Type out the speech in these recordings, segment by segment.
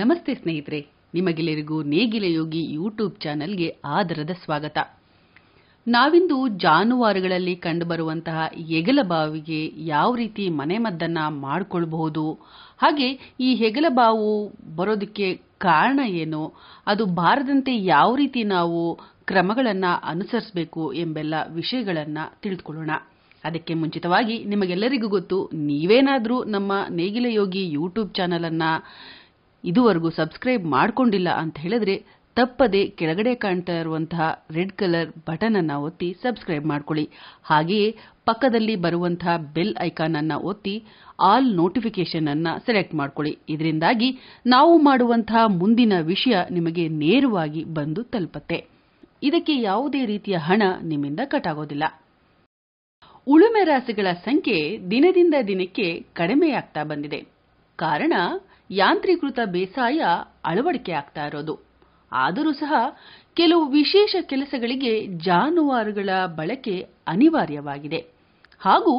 ನಮಸ್ತೆ ಸ್ನೇಹಿತರೆ ನಿಮಗೆಲ್ಲರಿಗೂ ನೇಗಿಲ ಯೋಗಿ ಯೂಟ್ಯೂಬ್ ಚಾನೆಲ್ಗೆ ಆದರದ ಸ್ವಾಗತ ನಾವಿಂದು ಜಾನುವಾರುಗಳಲ್ಲಿ ಕಂಡುಬರುವಂತಹ ಹೆಗಲಬಾವಿಗೆ ಯಾವ ರೀತಿ ಮನೆಮದ್ದನ್ನು ಮಾಡಿಕೊಳ್ಬಹುದು ಹಾಗೆ ಈ ಹೆಗಲಬಾವು ಬರೋದಕ್ಕೆ ಕಾರಣ ಏನು ಅದು ಬಾರದಂತೆ ಯಾವ ರೀತಿ ನಾವು ಕ್ರಮಗಳನ್ನು ಅನುಸರಿಸಬೇಕು ಎಂಬೆಲ್ಲ ವಿಷಯಗಳನ್ನು ತಿಳಿದುಕೊಳ್ಳೋಣ ಅದಕ್ಕೆ ಮುಂಚಿತವಾಗಿ ನಿಮಗೆಲ್ಲರಿಗೂ ಗೊತ್ತು ನೀವೇನಾದರೂ ನಮ್ಮ ನೇಗಿಲ ಯೋಗಿ ಯೂಟ್ಯೂಬ್ ಚಾನಲನ್ನು ಇದುವರೆಗೂ ಸಬ್ಸ್ಕ್ರೈಬ್ ಮಾಡಿಕೊಂಡಿಲ್ಲ ಅಂತ ಹೇಳಿದ್ರೆ ತಪ್ಪದೆ ಕೆಳಗಡೆ ಕಾಣ್ತಾ ಇರುವಂತಹ ರೆಡ್ ಕಲರ್ ಬಟನ್ ಅನ್ನ ಒತ್ತಿ ಸಬ್ಸ್ಕ್ರೈಬ್ ಮಾಡ್ಕೊಳ್ಳಿ ಹಾಗೆಯೇ ಪಕ್ಕದಲ್ಲಿ ಬರುವಂತಹ ಬೆಲ್ ಐಕಾನ್ ಅನ್ನ ಒತ್ತಿ ಆಲ್ ನೋಟಿಫಿಕೇಶನ್ ಅನ್ನ ಸೆಲೆಕ್ಟ್ ಮಾಡ್ಕೊಳ್ಳಿ ಇದರಿಂದಾಗಿ ನಾವು ಮಾಡುವಂತಹ ಮುಂದಿನ ವಿಷಯ ನಿಮಗೆ ನೇರವಾಗಿ ಬಂದು ತಲುಪತ್ತೆ ಇದಕ್ಕೆ ಯಾವುದೇ ರೀತಿಯ ಹಣ ನಿಮ್ಮಿಂದ ಆಗೋದಿಲ್ಲ ಉಳುಮೆ ರಾಸಿಗಳ ಸಂಖ್ಯೆ ದಿನದಿಂದ ದಿನಕ್ಕೆ ಕಡಿಮೆಯಾಗ್ತಾ ಬಂದಿದೆ ಕಾರಣ ಯಾಂತ್ರೀಕೃತ ಬೇಸಾಯ ಅಳವಡಿಕೆ ಆಗ್ತಾ ಇರೋದು ಆದರೂ ಸಹ ಕೆಲವು ವಿಶೇಷ ಕೆಲಸಗಳಿಗೆ ಜಾನುವಾರುಗಳ ಬಳಕೆ ಅನಿವಾರ್ಯವಾಗಿದೆ ಹಾಗೂ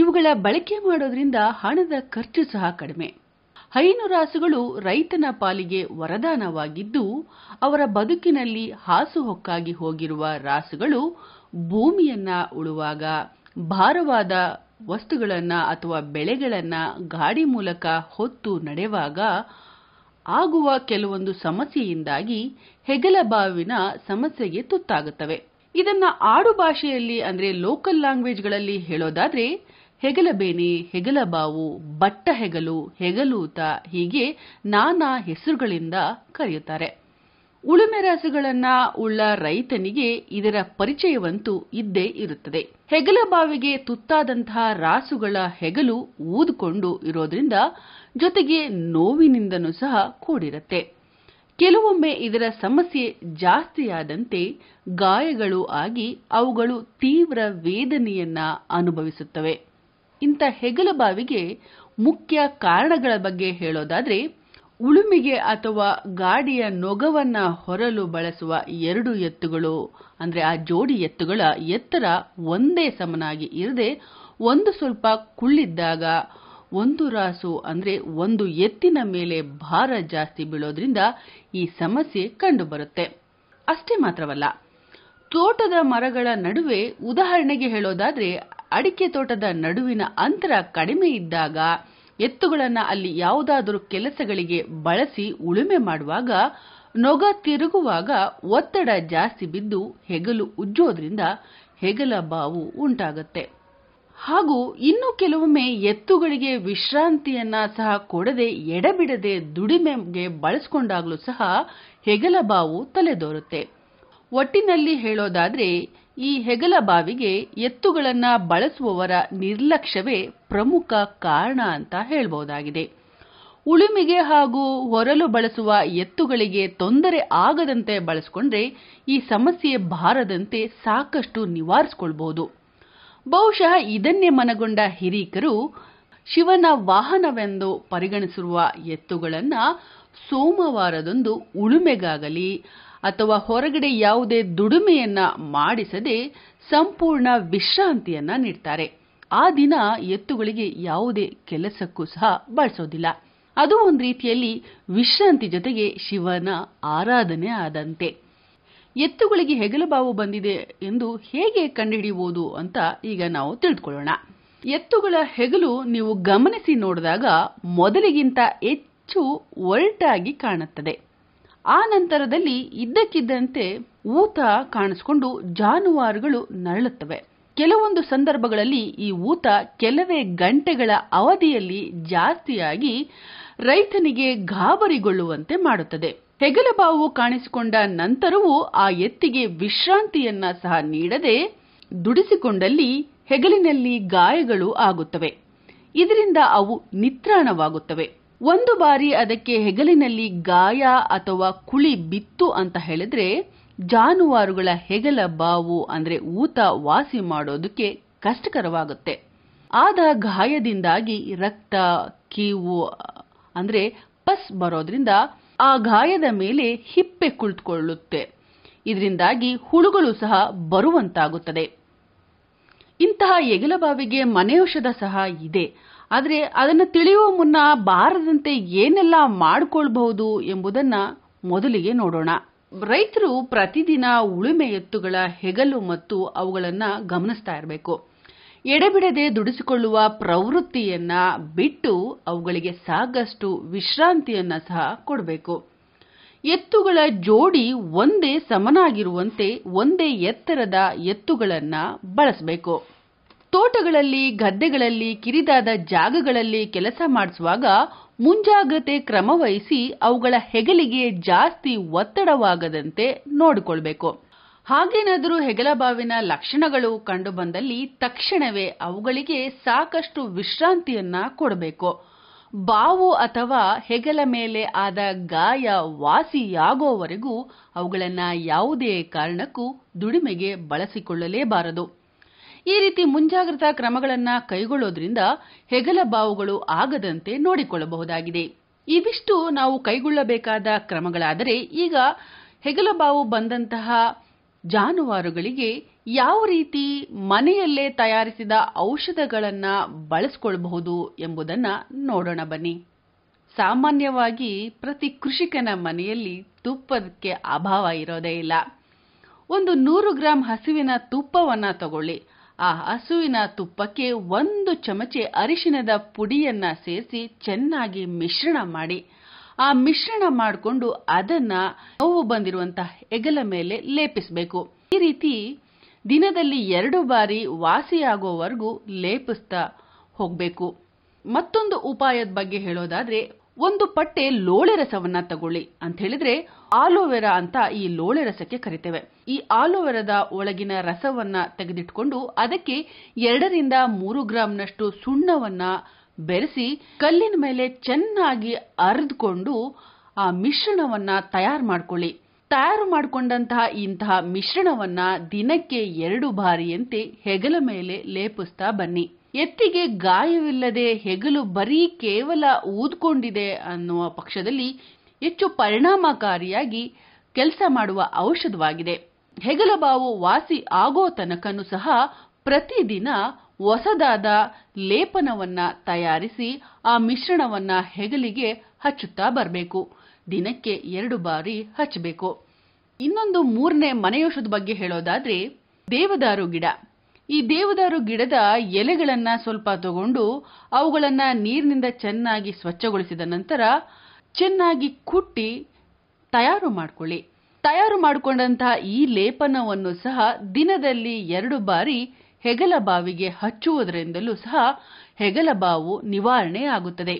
ಇವುಗಳ ಬಳಕೆ ಮಾಡೋದ್ರಿಂದ ಹಣದ ಖರ್ಚು ಸಹ ಕಡಿಮೆ ಹೈನು ರಾಸುಗಳು ರೈತನ ಪಾಲಿಗೆ ವರದಾನವಾಗಿದ್ದು ಅವರ ಬದುಕಿನಲ್ಲಿ ಹಾಸುಹೊಕ್ಕಾಗಿ ಹೋಗಿರುವ ರಾಸುಗಳು ಭೂಮಿಯನ್ನ ಉಳುವಾಗ ಭಾರವಾದ ವಸ್ತುಗಳನ್ನು ಅಥವಾ ಬೆಳೆಗಳನ್ನು ಗಾಡಿ ಮೂಲಕ ಹೊತ್ತು ನಡೆವಾಗ ಆಗುವ ಕೆಲವೊಂದು ಸಮಸ್ಯೆಯಿಂದಾಗಿ ಹೆಗಲಬಾವಿನ ಸಮಸ್ಯೆಗೆ ತುತ್ತಾಗುತ್ತವೆ ಇದನ್ನು ಆಡು ಭಾಷೆಯಲ್ಲಿ ಅಂದ್ರೆ ಲೋಕಲ್ ಲ್ಯಾಂಗ್ವೇಜ್ಗಳಲ್ಲಿ ಹೇಳೋದಾದರೆ ಹೆಗಲಬೇನೆ ಹೆಗಲಬಾವು ಬಟ್ಟ ಹೆಗಲು ಹೆಗಲೂತ ಹೀಗೆ ನಾನಾ ಹೆಸರುಗಳಿಂದ ಕರೆಯುತ್ತಾರೆ ಉಳುಮೆ ರಾಸುಗಳನ್ನು ಉಳ್ಳ ರೈತನಿಗೆ ಇದರ ಪರಿಚಯವಂತೂ ಇದ್ದೇ ಇರುತ್ತದೆ ಹೆಗಲ ಬಾವಿಗೆ ತುತ್ತಾದಂತಹ ರಾಸುಗಳ ಹೆಗಲು ಊದಿಕೊಂಡು ಇರೋದ್ರಿಂದ ಜೊತೆಗೆ ನೋವಿನಿಂದಲೂ ಸಹ ಕೂಡಿರುತ್ತೆ ಕೆಲವೊಮ್ಮೆ ಇದರ ಸಮಸ್ಯೆ ಜಾಸ್ತಿಯಾದಂತೆ ಗಾಯಗಳು ಆಗಿ ಅವುಗಳು ತೀವ್ರ ವೇದನೆಯನ್ನ ಅನುಭವಿಸುತ್ತವೆ ಇಂಥ ಹೆಗಲ ಬಾವಿಗೆ ಮುಖ್ಯ ಕಾರಣಗಳ ಬಗ್ಗೆ ಹೇಳೋದಾದ್ರೆ ಉಳುಮೆಗೆ ಅಥವಾ ಗಾಡಿಯ ನೊಗವನ್ನ ಹೊರಲು ಬಳಸುವ ಎರಡು ಎತ್ತುಗಳು ಅಂದರೆ ಆ ಜೋಡಿ ಎತ್ತುಗಳ ಎತ್ತರ ಒಂದೇ ಸಮನಾಗಿ ಇರದೆ ಒಂದು ಸ್ವಲ್ಪ ಕುಳ್ಳಿದ್ದಾಗ ಒಂದು ರಾಸು ಅಂದರೆ ಒಂದು ಎತ್ತಿನ ಮೇಲೆ ಭಾರ ಜಾಸ್ತಿ ಬೀಳೋದ್ರಿಂದ ಈ ಸಮಸ್ಯೆ ಕಂಡುಬರುತ್ತೆ ಅಷ್ಟೇ ಮಾತ್ರವಲ್ಲ ತೋಟದ ಮರಗಳ ನಡುವೆ ಉದಾಹರಣೆಗೆ ಹೇಳೋದಾದ್ರೆ ಅಡಿಕೆ ತೋಟದ ನಡುವಿನ ಅಂತರ ಕಡಿಮೆ ಇದ್ದಾಗ ಎತ್ತುಗಳನ್ನು ಅಲ್ಲಿ ಯಾವುದಾದರೂ ಕೆಲಸಗಳಿಗೆ ಬಳಸಿ ಉಳುಮೆ ಮಾಡುವಾಗ ನೊಗ ತಿರುಗುವಾಗ ಒತ್ತಡ ಜಾಸ್ತಿ ಬಿದ್ದು ಹೆಗಲು ಉಜ್ಜೋದ್ರಿಂದ ಹೆಗಲ ಬಾವು ಉಂಟಾಗುತ್ತೆ ಹಾಗೂ ಇನ್ನು ಕೆಲವೊಮ್ಮೆ ಎತ್ತುಗಳಿಗೆ ವಿಶ್ರಾಂತಿಯನ್ನ ಸಹ ಕೊಡದೆ ಎಡಬಿಡದೆ ದುಡಿಮೆಗೆ ಬಳಸಿಕೊಂಡಾಗಲೂ ಸಹ ಹೆಗಲ ಬಾವು ತಲೆದೋರುತ್ತೆ ಒಟ್ಟಿನಲ್ಲಿ ಹೇಳೋದಾದ್ರೆ ಈ ಹೆಗಲ ಬಾವಿಗೆ ಎತ್ತುಗಳನ್ನು ಬಳಸುವವರ ನಿರ್ಲಕ್ಷ್ಯವೇ ಪ್ರಮುಖ ಕಾರಣ ಅಂತ ಹೇಳಬಹುದಾಗಿದೆ ಉಳುಮೆಗೆ ಹಾಗೂ ಹೊರಲು ಬಳಸುವ ಎತ್ತುಗಳಿಗೆ ತೊಂದರೆ ಆಗದಂತೆ ಬಳಸಿಕೊಂಡ್ರೆ ಈ ಸಮಸ್ಯೆ ಬಾರದಂತೆ ಸಾಕಷ್ಟು ನಿವಾರಿಸಿಕೊಳ್ಬಹುದು ಬಹುಶಃ ಇದನ್ನೇ ಮನಗೊಂಡ ಹಿರೀಕರು ಶಿವನ ವಾಹನವೆಂದು ಪರಿಗಣಿಸಿರುವ ಎತ್ತುಗಳನ್ನು ಸೋಮವಾರದಂದು ಉಳುಮೆಗಾಗಲಿ ಅಥವಾ ಹೊರಗಡೆ ಯಾವುದೇ ದುಡಿಮೆಯನ್ನ ಮಾಡಿಸದೆ ಸಂಪೂರ್ಣ ವಿಶ್ರಾಂತಿಯನ್ನ ನೀಡ್ತಾರೆ ಆ ದಿನ ಎತ್ತುಗಳಿಗೆ ಯಾವುದೇ ಕೆಲಸಕ್ಕೂ ಸಹ ಬಳಸೋದಿಲ್ಲ ಅದು ಒಂದು ರೀತಿಯಲ್ಲಿ ವಿಶ್ರಾಂತಿ ಜೊತೆಗೆ ಶಿವನ ಆರಾಧನೆ ಆದಂತೆ ಎತ್ತುಗಳಿಗೆ ಹೆಗಲಬಾವು ಬಂದಿದೆ ಎಂದು ಹೇಗೆ ಕಂಡುಹಿಡಿಯಬಹುದು ಅಂತ ಈಗ ನಾವು ತಿಳಿದುಕೊಳ್ಳೋಣ ಎತ್ತುಗಳ ಹೆಗಲು ನೀವು ಗಮನಿಸಿ ನೋಡಿದಾಗ ಮೊದಲಿಗಿಂತ ಹೆಚ್ಚು ಒರಟಾಗಿ ಕಾಣುತ್ತದೆ ಆ ನಂತರದಲ್ಲಿ ಇದ್ದಕ್ಕಿದ್ದಂತೆ ಊತ ಕಾಣಿಸಿಕೊಂಡು ಜಾನುವಾರುಗಳು ನರಳುತ್ತವೆ ಕೆಲವೊಂದು ಸಂದರ್ಭಗಳಲ್ಲಿ ಈ ಊತ ಕೆಲವೇ ಗಂಟೆಗಳ ಅವಧಿಯಲ್ಲಿ ಜಾಸ್ತಿಯಾಗಿ ರೈತನಿಗೆ ಗಾಬರಿಗೊಳ್ಳುವಂತೆ ಮಾಡುತ್ತದೆ ಹೆಗಲಬಾವು ಕಾಣಿಸಿಕೊಂಡ ನಂತರವೂ ಆ ಎತ್ತಿಗೆ ವಿಶ್ರಾಂತಿಯನ್ನ ಸಹ ನೀಡದೆ ದುಡಿಸಿಕೊಂಡಲ್ಲಿ ಹೆಗಲಿನಲ್ಲಿ ಗಾಯಗಳು ಆಗುತ್ತವೆ ಇದರಿಂದ ಅವು ನಿತ್ರಾಣವಾಗುತ್ತವೆ ಒಂದು ಬಾರಿ ಅದಕ್ಕೆ ಹೆಗಲಿನಲ್ಲಿ ಗಾಯ ಅಥವಾ ಕುಳಿ ಬಿತ್ತು ಅಂತ ಹೇಳಿದ್ರೆ ಜಾನುವಾರುಗಳ ಹೆಗಲ ಬಾವು ಅಂದ್ರೆ ಊತ ವಾಸಿ ಮಾಡೋದಕ್ಕೆ ಕಷ್ಟಕರವಾಗುತ್ತೆ ಆದ ಗಾಯದಿಂದಾಗಿ ರಕ್ತ ಕೀವು ಅಂದ್ರೆ ಪಸ್ ಬರೋದ್ರಿಂದ ಆ ಗಾಯದ ಮೇಲೆ ಹಿಪ್ಪೆ ಕುಳಿತುಕೊಳ್ಳುತ್ತೆ ಇದರಿಂದಾಗಿ ಹುಳುಗಳು ಸಹ ಬರುವಂತಾಗುತ್ತದೆ ಇಂತಹ ಎಗಲಬಾವಿಗೆ ಔಷಧ ಸಹ ಇದೆ ಆದರೆ ಅದನ್ನು ತಿಳಿಯುವ ಮುನ್ನ ಬಾರದಂತೆ ಏನೆಲ್ಲ ಮಾಡಿಕೊಳ್ಬಹುದು ಎಂಬುದನ್ನು ಮೊದಲಿಗೆ ನೋಡೋಣ ರೈತರು ಪ್ರತಿದಿನ ಉಳುಮೆ ಎತ್ತುಗಳ ಹೆಗಲು ಮತ್ತು ಅವುಗಳನ್ನು ಗಮನಿಸ್ತಾ ಇರಬೇಕು ಎಡೆಬಿಡದೆ ದುಡಿಸಿಕೊಳ್ಳುವ ಪ್ರವೃತ್ತಿಯನ್ನ ಬಿಟ್ಟು ಅವುಗಳಿಗೆ ಸಾಕಷ್ಟು ವಿಶ್ರಾಂತಿಯನ್ನ ಸಹ ಕೊಡಬೇಕು ಎತ್ತುಗಳ ಜೋಡಿ ಒಂದೇ ಸಮನಾಗಿರುವಂತೆ ಒಂದೇ ಎತ್ತರದ ಎತ್ತುಗಳನ್ನು ಬಳಸಬೇಕು ತೋಟಗಳಲ್ಲಿ ಗದ್ದೆಗಳಲ್ಲಿ ಕಿರಿದಾದ ಜಾಗಗಳಲ್ಲಿ ಕೆಲಸ ಮಾಡಿಸುವಾಗ ಮುಂಜಾಗ್ರತೆ ಕ್ರಮವಹಿಸಿ ಅವುಗಳ ಹೆಗಲಿಗೆ ಜಾಸ್ತಿ ಒತ್ತಡವಾಗದಂತೆ ನೋಡಿಕೊಳ್ಬೇಕು ಹಾಗೇನಾದರೂ ಹೆಗಲಬಾವಿನ ಲಕ್ಷಣಗಳು ಕಂಡುಬಂದಲ್ಲಿ ತಕ್ಷಣವೇ ಅವುಗಳಿಗೆ ಸಾಕಷ್ಟು ವಿಶ್ರಾಂತಿಯನ್ನ ಕೊಡಬೇಕು ಬಾವು ಅಥವಾ ಹೆಗಲ ಮೇಲೆ ಆದ ಗಾಯ ವಾಸಿಯಾಗೋವರೆಗೂ ಅವುಗಳನ್ನು ಯಾವುದೇ ಕಾರಣಕ್ಕೂ ದುಡಿಮೆಗೆ ಬಳಸಿಕೊಳ್ಳಲೇಬಾರದು ಈ ರೀತಿ ಮುಂಜಾಗ್ರತಾ ಕ್ರಮಗಳನ್ನು ಕೈಗೊಳ್ಳೋದ್ರಿಂದ ಹೆಗಲ ಬಾವುಗಳು ಆಗದಂತೆ ನೋಡಿಕೊಳ್ಳಬಹುದಾಗಿದೆ ಇವಿಷ್ಟು ನಾವು ಕೈಗೊಳ್ಳಬೇಕಾದ ಕ್ರಮಗಳಾದರೆ ಈಗ ಹೆಗಲಬಾವು ಬಂದಂತಹ ಜಾನುವಾರುಗಳಿಗೆ ಯಾವ ರೀತಿ ಮನೆಯಲ್ಲೇ ತಯಾರಿಸಿದ ಔಷಧಗಳನ್ನು ಬಳಸಿಕೊಳ್ಳಬಹುದು ಎಂಬುದನ್ನು ನೋಡೋಣ ಬನ್ನಿ ಸಾಮಾನ್ಯವಾಗಿ ಪ್ರತಿ ಕೃಷಿಕನ ಮನೆಯಲ್ಲಿ ತುಪ್ಪಕ್ಕೆ ಅಭಾವ ಇರೋದೇ ಇಲ್ಲ ಒಂದು ನೂರು ಗ್ರಾಂ ಹಸುವಿನ ತುಪ್ಪವನ್ನು ತಗೊಳ್ಳಿ ಆ ಹಸುವಿನ ತುಪ್ಪಕ್ಕೆ ಒಂದು ಚಮಚೆ ಅರಿಶಿನದ ಪುಡಿಯನ್ನ ಸೇರಿಸಿ ಚೆನ್ನಾಗಿ ಮಿಶ್ರಣ ಮಾಡಿ ಆ ಮಿಶ್ರಣ ಮಾಡಿಕೊಂಡು ಅದನ್ನ ನೋವು ಬಂದಿರುವಂತಹ ಹೆಗಲ ಮೇಲೆ ಲೇಪಿಸಬೇಕು ಈ ರೀತಿ ದಿನದಲ್ಲಿ ಎರಡು ಬಾರಿ ವಾಸಿಯಾಗೋವರೆಗೂ ಲೇಪಿಸ್ತಾ ಹೋಗಬೇಕು ಮತ್ತೊಂದು ಉಪಾಯದ ಬಗ್ಗೆ ಹೇಳೋದಾದ್ರೆ ಒಂದು ಪಟ್ಟೆ ಲೋಳೆ ರಸವನ್ನ ತಗೊಳ್ಳಿ ಅಂತ ಹೇಳಿದ್ರೆ ಆಲೋವೆರಾ ಅಂತ ಈ ಲೋಳೆ ರಸಕ್ಕೆ ಕರಿತೇವೆ ಈ ಆಲೋವೆರಾದ ಒಳಗಿನ ರಸವನ್ನ ತೆಗೆದಿಟ್ಕೊಂಡು ಅದಕ್ಕೆ ಎರಡರಿಂದ ಮೂರು ಗ್ರಾಂನಷ್ಟು ಸುಣ್ಣವನ್ನ ಬೆರೆಸಿ ಕಲ್ಲಿನ ಮೇಲೆ ಚೆನ್ನಾಗಿ ಅರೆದುಕೊಂಡು ಆ ಮಿಶ್ರಣವನ್ನ ತಯಾರು ಮಾಡಿಕೊಳ್ಳಿ ತಯಾರು ಮಾಡಿಕೊಂಡಂತಹ ಇಂತಹ ಮಿಶ್ರಣವನ್ನ ದಿನಕ್ಕೆ ಎರಡು ಬಾರಿಯಂತೆ ಹೆಗಲ ಮೇಲೆ ಲೇಪಿಸ್ತಾ ಬನ್ನಿ ಎತ್ತಿಗೆ ಗಾಯವಿಲ್ಲದೆ ಹೆಗಲು ಬರೀ ಕೇವಲ ಊದ್ಕೊಂಡಿದೆ ಅನ್ನುವ ಪಕ್ಷದಲ್ಲಿ ಹೆಚ್ಚು ಪರಿಣಾಮಕಾರಿಯಾಗಿ ಕೆಲಸ ಮಾಡುವ ಔಷಧವಾಗಿದೆ ಹೆಗಲಬಾವು ವಾಸಿ ಆಗೋ ತನಕನೂ ಸಹ ಪ್ರತಿದಿನ ಹೊಸದಾದ ಲೇಪನವನ್ನ ತಯಾರಿಸಿ ಆ ಮಿಶ್ರಣವನ್ನ ಹೆಗಲಿಗೆ ಹಚ್ಚುತ್ತಾ ಬರಬೇಕು ದಿನಕ್ಕೆ ಎರಡು ಬಾರಿ ಹಚ್ಚಬೇಕು ಇನ್ನೊಂದು ಮೂರನೇ ಮನೆಯೌಷಧ ಬಗ್ಗೆ ಹೇಳೋದಾದ್ರೆ ದೇವದಾರು ಗಿಡ ಈ ದೇವದಾರು ಗಿಡದ ಎಲೆಗಳನ್ನ ಸ್ವಲ್ಪ ತಗೊಂಡು ಅವುಗಳನ್ನ ನೀರಿನಿಂದ ಚೆನ್ನಾಗಿ ಸ್ವಚ್ಛಗೊಳಿಸಿದ ನಂತರ ಚೆನ್ನಾಗಿ ಕುಟ್ಟಿ ತಯಾರು ಮಾಡಿಕೊಳ್ಳಿ ತಯಾರು ಮಾಡಿಕೊಂಡಂತಹ ಈ ಲೇಪನವನ್ನು ಸಹ ದಿನದಲ್ಲಿ ಎರಡು ಬಾರಿ ಹೆಗಲ ಬಾವಿಗೆ ಹಚ್ಚುವುದರಿಂದಲೂ ಸಹ ಹೆಗಲ ಬಾವು ನಿವಾರಣೆ ಆಗುತ್ತದೆ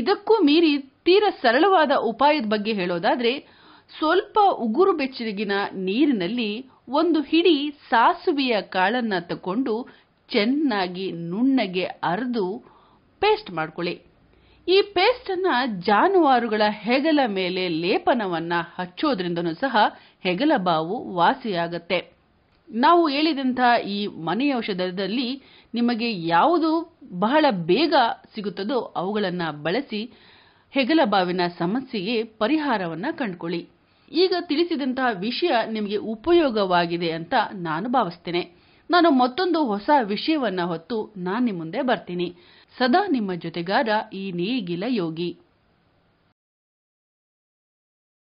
ಇದಕ್ಕೂ ಮೀರಿ ತೀರ ಸರಳವಾದ ಉಪಾಯದ ಬಗ್ಗೆ ಹೇಳೋದಾದ್ರೆ ಸ್ವಲ್ಪ ಉಗುರು ಬೆಚ್ಚಿಗಿನ ನೀರಿನಲ್ಲಿ ಒಂದು ಹಿಡಿ ಸಾಸುವೆಯ ಕಾಳನ್ನ ತಕೊಂಡು ಚೆನ್ನಾಗಿ ನುಣ್ಣಗೆ ಅರೆದು ಪೇಸ್ಟ್ ಮಾಡಿಕೊಳ್ಳಿ ಈ ಪೇಸ್ಟನ್ನು ಜಾನುವಾರುಗಳ ಹೆಗಲ ಮೇಲೆ ಲೇಪನವನ್ನ ಹಚ್ಚೋದ್ರಿಂದನೂ ಸಹ ಹೆಗಲ ಬಾವು ವಾಸಿಯಾಗತ್ತೆ ನಾವು ಹೇಳಿದಂಥ ಈ ಮನೆ ಔಷಧದಲ್ಲಿ ನಿಮಗೆ ಯಾವುದು ಬಹಳ ಬೇಗ ಸಿಗುತ್ತದೋ ಅವುಗಳನ್ನು ಬಳಸಿ ಹೆಗಲ ಬಾವಿನ ಸಮಸ್ಯೆಗೆ ಪರಿಹಾರವನ್ನ ಕಂಡುಕೊಳ್ಳಿ ಈಗ ತಿಳಿಸಿದಂತಹ ವಿಷಯ ನಿಮಗೆ ಉಪಯೋಗವಾಗಿದೆ ಅಂತ ನಾನು ಭಾವಿಸ್ತೇನೆ ನಾನು ಮತ್ತೊಂದು ಹೊಸ ವಿಷಯವನ್ನು ಹೊತ್ತು ನಾನು ನಿಮ್ಮ ಮುಂದೆ ಬರ್ತೀನಿ ಸದಾ ನಿಮ್ಮ ಜೊತೆಗಾರ ಈ ನೇಗಿಲ ಯೋಗಿ